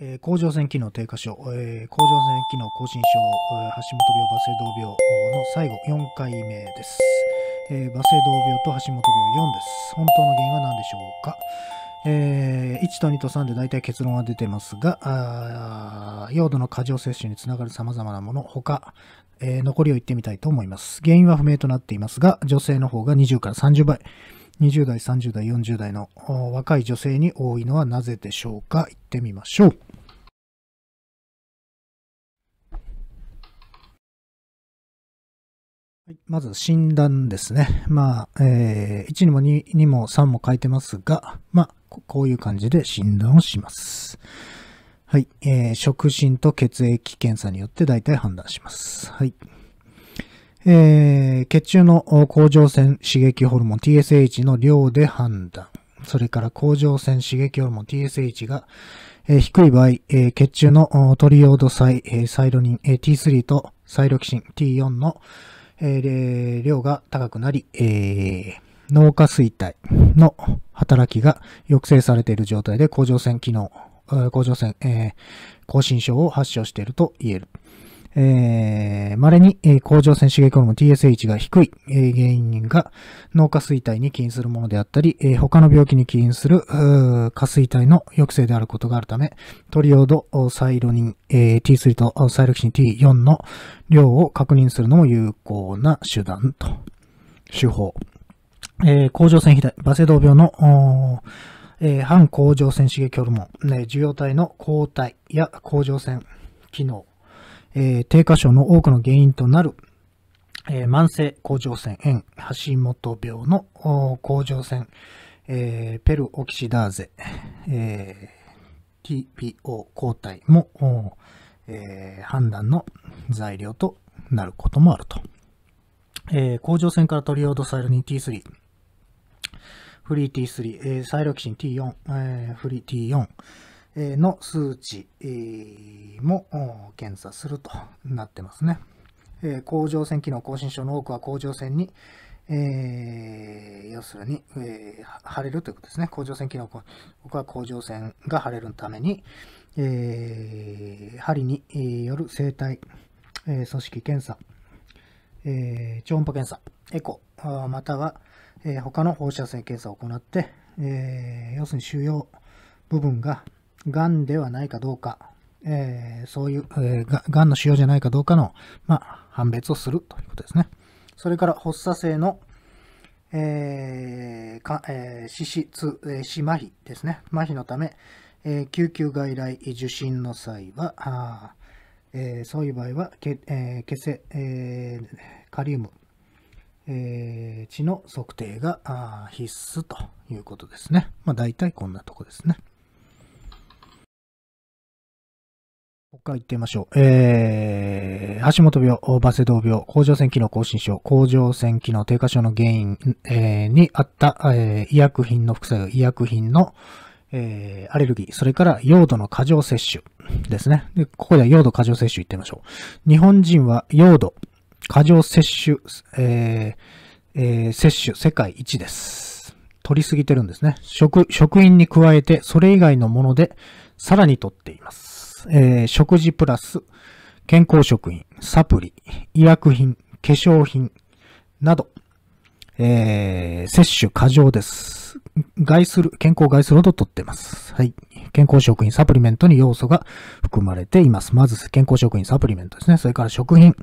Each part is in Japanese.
えー、甲状腺機能低下症、えー、甲状腺機能亢進症、えー、橋本病、バセドウ病の最後4回目です。えー、バセドウ病と橋本病4です。本当の原因は何でしょうか、えー、1と2と3で大体結論は出てますが、用土の過剰摂取につながる様々なもの、他、えー、残りを言ってみたいと思います。原因は不明となっていますが、女性の方が20から30倍。20代、30代、40代の若い女性に多いのはなぜでしょうか行ってみましょう。まず診断ですね。まあ、えー、1にも2にも3も書いてますが、まあ、こういう感じで診断をします。はい。えー、触診と血液検査によって大体判断します。はい。えー、血中の甲状腺刺激ホルモン TSH の量で判断。それから甲状腺刺激ホルモン TSH が、えー、低い場合、えー、血中のトリオードサイ、えー、サイロニン、えー、T3 とサイロキシン T4 の、えー、量が高くなり、えー、脳下垂体の働きが抑制されている状態で甲状腺機能、甲状腺、えー、亢進症を発症していると言える。えー、稀に、えー、甲状腺刺激ホルモン TSH が低い、えー、原因が脳下垂体に起因するものであったり、えー、他の病気に起因する下垂体の抑制であることがあるため、トリオドサイロニン、えー、T3 とサイロキシン T4 の量を確認するのも有効な手段と、手法。えー、甲状腺肥大、バセドウ病の、えー、反甲状腺刺激ホルモン、ね、受容体の抗体や甲状腺機能、えー、低下症の多くの原因となる、えー、慢性甲状腺炎、橋本病の甲状腺、えー、ペルオキシダーゼ、えー、TPO 抗体も、えー、判断の材料となることもあると。えー、甲状腺から取り戻される T3、フリー T3、えー、サイロキシン T4、えー、フリー T4、の数値も検査するとなってますね。甲状腺機能亢進症の多くは甲状腺に、えー、要するに、えー、腫れるということですね。甲状腺機能僕は甲状腺が腫れるために、えー、針による生体、え組織検査、え超音波検査、エコ、または、え他の放射線検査を行って、え要するに腫瘍部分ががんではないかどうか、えー、そういう、えー、がんの腫瘍じゃないかどうかの、まあ、判別をするということですね。それから発作性の、えーかえー、死室、えー、死麻痺ですね。麻痺のため、えー、救急外来受診の際は、あえー、そういう場合は、けえー、血清、えー、カリウム、えー、血の測定が必須ということですね。まあ、大体こんなとこですね。ここから行ってみましょう。えー、橋本病、バセドウ病、甲状腺機能亢進症、甲状腺機能低下症の原因、えー、にあった、えー、医薬品の副作用、医薬品の、えー、アレルギー、それから用土の過剰摂取ですね。でここでは用土過剰摂取行ってみましょう。日本人は用土過剰摂取、えーえー、摂取世界一です。取りすぎてるんですね。食、食品に加えて、それ以外のもので、さらに取っています。。えー、食事プラス、健康食品、サプリ、医薬品、化粧品など、えー、摂取過剰です。害する、健康害するほど取ってます。はい。健康食品、サプリメントに要素が含まれています。まず、健康食品、サプリメントですね。それから食品。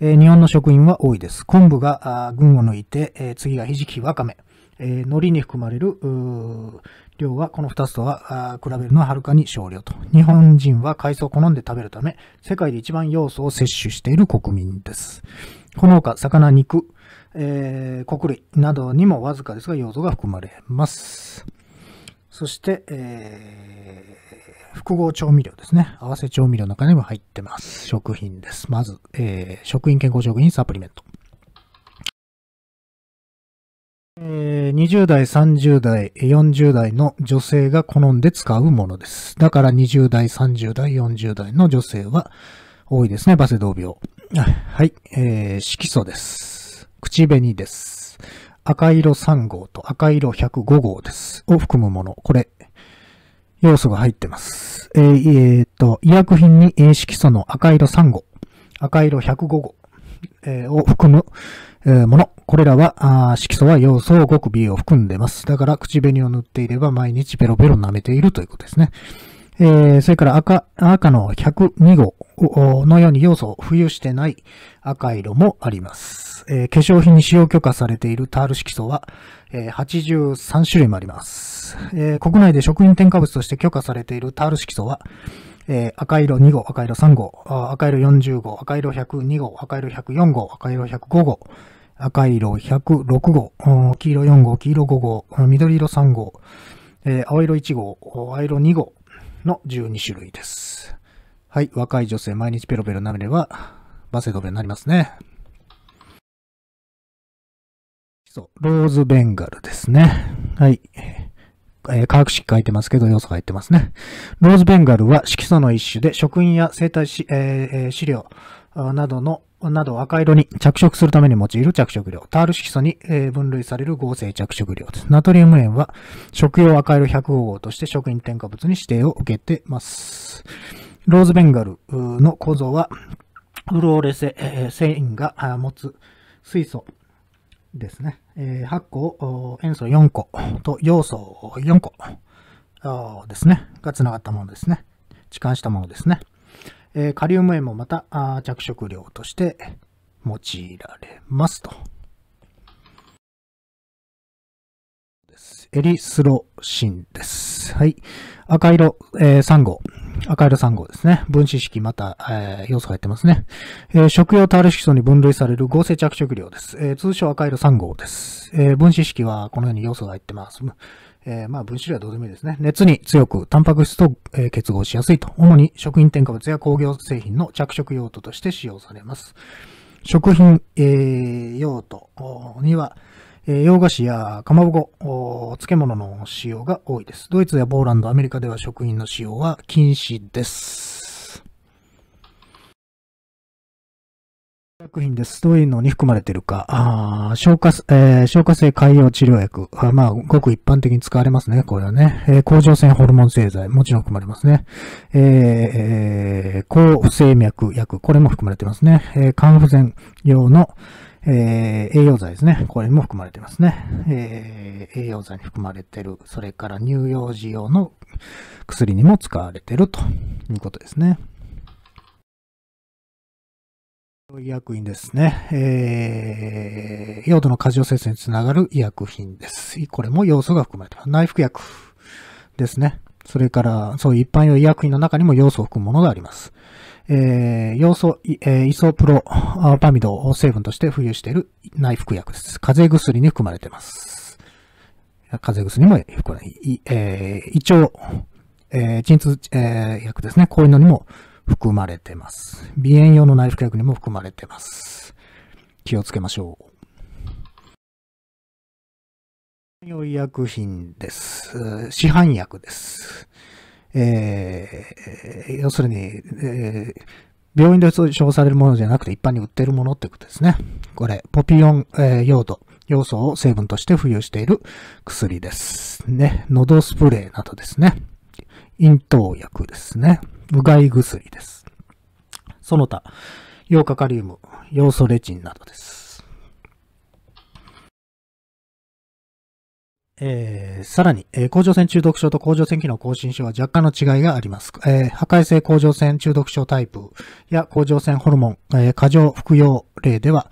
えー、日本の食品は多いです。昆布が群を抜いて、えー、次がひじき、わかめ。えー、海苔に含まれる量はこの2つとは比べるのははるかに少量と。日本人は海藻を好んで食べるため、世界で一番要素を摂取している国民です。この他、魚、肉、えー、穀類などにもわずかですが、要素が含まれます。そして、えー、複合調味料ですね。合わせ調味料の中にも入ってます。食品です。まず、えー、食品健康食品サプリメント。20代、30代、40代の女性が好んで使うものです。だから20代、30代、40代の女性は多いですね、バセドウ病。はい、えー、色素です。口紅です。赤色3号と赤色105号です。を含むもの。これ、要素が入ってます。えー、えー、と、医薬品に色素の赤色3号、赤色105号、えを含む、えもの。これらは、色素は要素をごく B を含んでます。だから、口紅を塗っていれば毎日ベロベロ舐めているということですね。えー、それから赤、赤の102号のように要素を浮遊してない赤色もあります。えー、化粧品に使用許可されているタール色素は、えー、83種類もあります、えー、国内で食品添加物として許可されているタール色素は、えー、赤色2号、赤色3号、赤色40号、赤色102号、赤色104号、赤色105号、赤色106号、黄色4号、黄色5号、緑色3号、えー、青色1号、青色2号の12種類です。はい、若い女性毎日ペロペロ舐めれば、バセドベになりますね。そう、ローズベンガルですね。はい。えー、化学式書いてますけど、要素が入ってますね。ローズベンガルは色素の一種で、食品や生体し、えー、資料などのなど赤色に着色するために用いる着色料。タール色素に分類される合成着色料です。ナトリウム塩は食用赤色105号として食品添加物に指定を受けてます。ローズベンガルの構造は、フルオレセ繊維が持つ水素ですね。えー、8個、塩素4個と要素4個ですね。がつながったものですね。置換したものですね。えー、カリウム塩もまた着色料として用いられますと。エリスロシンです。はい。赤色、えー、3号。赤色3号ですね。分子式また、えー、要素入ってますね。えー、食用タール色素に分類される合成着色料です。えー、通称赤色3号です。え分子式はこのように要素が入ってます。えまあ分子量はどうでもいいですね。熱に強く、タンパク質と、え結合しやすいと。主に食品添加物や工業製品の着色用途として使用されます。食品、え用途には、え洋菓子やかまぼこ、漬物の使用が多いです。ドイツやポーランド、アメリカでは食品の使用は禁止です。薬品です。どういうのに含まれているか。あ消化、えー、消化性海洋治療薬。あまあ、ごく一般的に使われますね。これはね。えー、甲状腺ホルモン製剤。もちろん含まれますね。えー、えー、抗不整脈薬。これも含まれてますね。えー、肝不全用の、えー、栄養剤ですね。これも含まれてますね。えー、栄養剤に含まれてる。それから乳幼児用の薬にも使われてるということですね。医薬品ですね。えー、用途の過剰節につながる医薬品です。これも要素が含まれています。内服薬ですね。それから、そういう一般用医薬品の中にも要素を含むものがあります。えー、要素、えー、イソプロパミドを成分として浮遊している内服薬です。風邪薬に含まれています。風邪薬にも含まれい、えー、胃腸、えー、鎮痛、えー、薬ですね。こういうのにも含まれてます。鼻炎用の内服薬にも含まれてます。気をつけましょう。医薬品です。市販薬です。えー、要するに、えー、病院で処方されるものじゃなくて一般に売ってるものってことですね。これ、ポピオン、えー、用途、要素を成分として付与している薬です。ね。喉スプレーなどですね。咽頭薬ですね。うがい薬です。その他、ヨーカカリウム、ヨウ素レチンなどです。えー、さらに、えー、甲状腺中毒症と甲状腺機能亢進症は若干の違いがあります。えー、破壊性甲状腺中毒症タイプや甲状腺ホルモン、えー、過剰服用例では、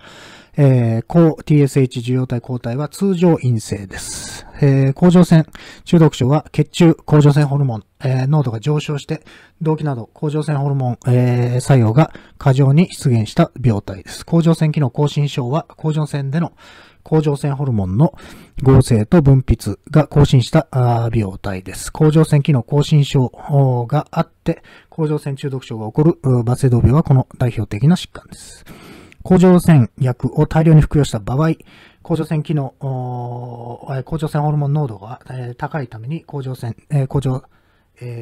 えー、抗 TSH 受容体抗体は通常陰性です。えー、甲状腺中毒症は血中甲状腺ホルモン、えー、濃度が上昇して、動機など甲状腺ホルモン、えー、作用が過剰に出現した病態です。甲状腺機能亢進症は甲状腺での甲状腺ホルモンの合成と分泌が更新した病態です。甲状腺機能更新症があって、甲状腺中毒症が起こるバセドウ病はこの代表的な疾患です。甲状腺薬を大量に服用した場合、甲状腺機能、甲状腺ホルモン濃度が高いために甲状腺、甲状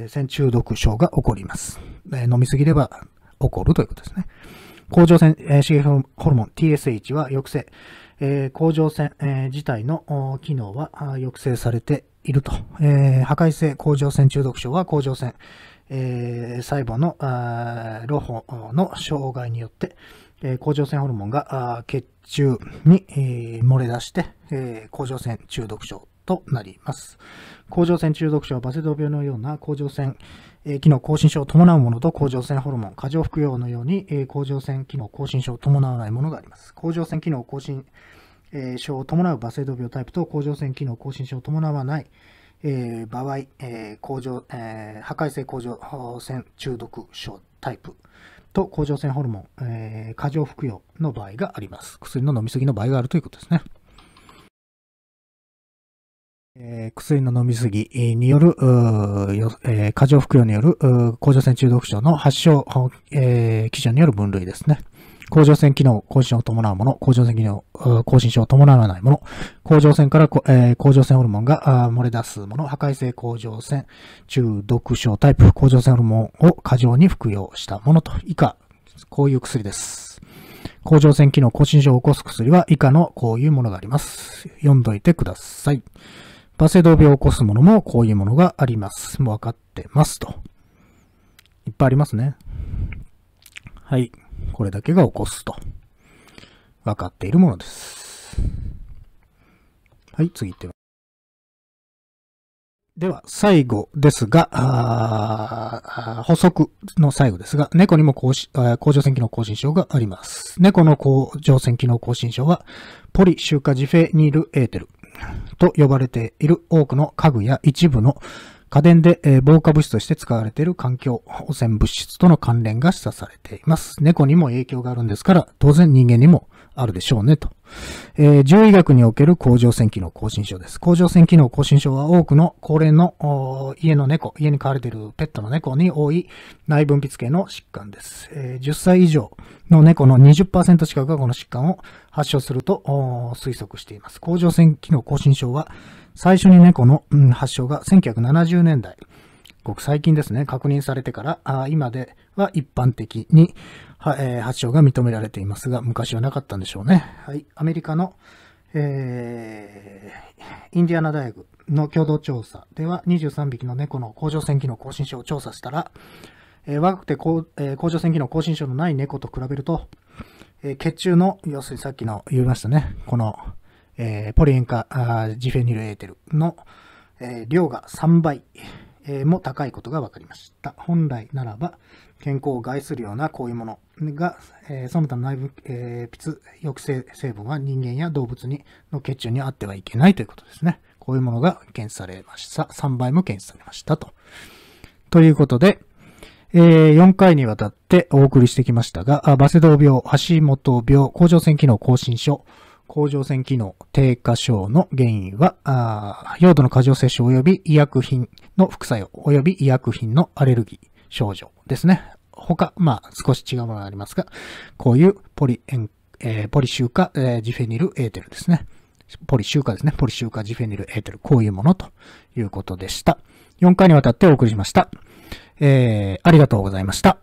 腺中毒症が起こります。飲みすぎれば起こるということですね。甲状腺刺激ホルモン TSH は抑制、え甲状腺、え自体の機能は抑制されていると。え破壊性甲状腺中毒症は甲状腺、え細胞の老ホの障害によって、え甲状腺ホルモンが血中に、え漏れ出して、え甲状腺中毒症となります。甲状腺中毒症はバセドウ病のような甲状腺、え機能亢進症を伴うものと甲状腺ホルモン、過剰服用のように、え甲状腺機能亢進症を伴わないものがあります。甲状腺機能亢進、症を伴うバセドウ病タイプと甲状腺機能亢進症を伴わない、え場合、え甲状え破壊性甲状腺中毒症タイプと甲状腺ホルモン、え過剰服用の場合があります。薬の飲みすぎの場合があるということですね。え薬の飲みすぎによる、えー、過剰服用による甲状腺中毒症の発症、えー、基準による分類ですね。甲状腺機能、更新を伴うもの、甲状腺機能、更新症を伴わないもの、甲状腺から、えー、甲状腺ホルモンが漏れ出すもの、破壊性甲状腺中毒症タイプ、甲状腺ホルモンを過剰に服用したものと、以下、こういう薬です。甲状腺機能、更新症を起こす薬は以下のこういうものがあります。読んどいてください。パセド病を起こすものもこういうものがあります。もう分かってますと。いっぱいありますね。はい。これだけが起こすと。分かっているものです。はい、次行ってみでは、最後ですが、補足の最後ですが、猫にも甲状腺機能亢進症があります。猫の甲状腺機能亢進症は、ポリシーカ・ジフェニルエーテル。と呼ばれている多くの家具や一部の家電で、防火物質として使われている環境汚染物質との関連が示唆されています。猫にも影響があるんですから、当然人間にもあるでしょうね、と。えー、獣医学における甲状腺機能更新症です。甲状腺機能更新症は多くの高齢の家の猫、家に飼われているペットの猫に多い内分泌系の疾患です。えー、10歳以上の猫の20%近くがこの疾患を発症すると推測しています。甲状腺機能更新症は、最初に猫の、発症が1970年代、ごく最近ですね、確認されてから、今では一般的に、発症が認められていますが、昔はなかったんでしょうね。はい、アメリカの、えー、インディアナ大学の共同調査では、23匹の猫の甲状腺機能更新症を調査したら、若くて、甲状腺機能更新症のない猫と比べると、えー、血中の、要するにさっきの言いましたね、この、えー、ポリ塩化ジフェニルエーテルの、えー、量が3倍、えー、も高いことが分かりました。本来ならば、健康を害するようなこういうものが、えー、その他の内部、えー、泌抑制成分は人間や動物にの血中にあってはいけないということですね。こういうものが検出されました。3倍も検出されましたと。ということで、えー、4回にわたってお送りしてきましたが、バセドウ病、橋本病、甲状腺機能亢進症、甲状腺機能低下症の原因は、用土の過剰摂取及び医薬品の副作用及び医薬品のアレルギー症状ですね。他、まあ少し違うものがありますが、こういうポリエン、えー、ポリシューカ、えー、ジフェニルエーテルですね。ポリシューカですね。ポリシューカジフェニルエーテル。こういうものということでした。4回にわたってお送りしました。えー、ありがとうございました。